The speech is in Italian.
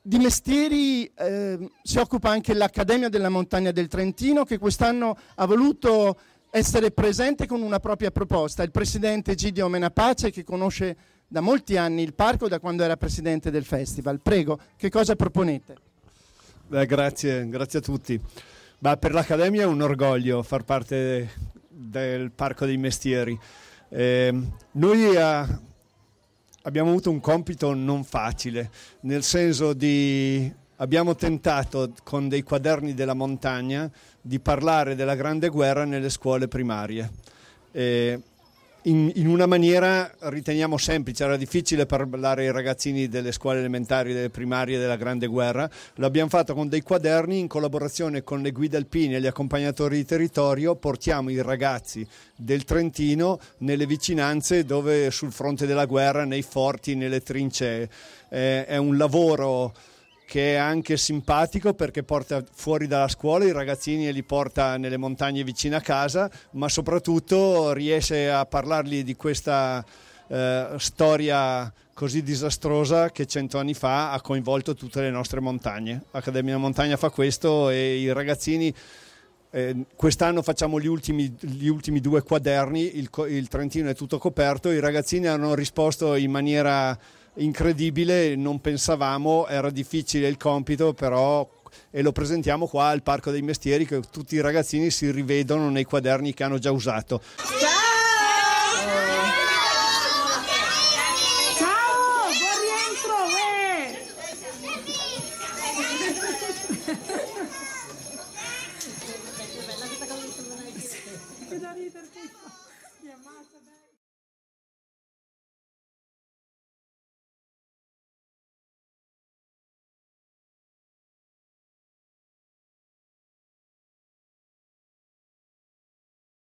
Di mestieri eh, si occupa anche l'Accademia della Montagna del Trentino che quest'anno ha voluto essere presente con una propria proposta. Il presidente Gidio Menapace che conosce da molti anni il parco da quando era presidente del festival. Prego, che cosa proponete? Beh, grazie, grazie a tutti. Bah, per l'Accademia è un orgoglio far parte del Parco dei Mestieri. Eh, noi a, abbiamo avuto un compito non facile, nel senso di abbiamo tentato con dei quaderni della montagna di parlare della Grande Guerra nelle scuole primarie. E in, in, una maniera riteniamo semplice, era difficile parlare ai ragazzini delle scuole elementari, delle primarie della Grande Guerra, l'abbiamo fatto con dei quaderni in collaborazione con le guide alpine e gli accompagnatori di territorio, portiamo i ragazzi del Trentino nelle vicinanze dove sul fronte della guerra, nei forti, nelle trincee. Eh, è un lavoro che è anche simpatico perché porta fuori dalla scuola i ragazzini e li porta nelle montagne vicino a casa, ma soprattutto riesce a parlargli di questa eh, storia così disastrosa che cento anni fa ha coinvolto tutte le nostre montagne. L'Accademia Montagna fa questo e i ragazzini... Eh, quest'anno facciamo gli ultimi, gli ultimi due quaderni, il, il Trentino è tutto coperto, i ragazzini hanno risposto in maniera incredibile, non pensavamo, era difficile il compito, però e lo presentiamo qua al Parco dei Mestieri che tutti i ragazzini si rivedono nei quaderni che hanno già usato.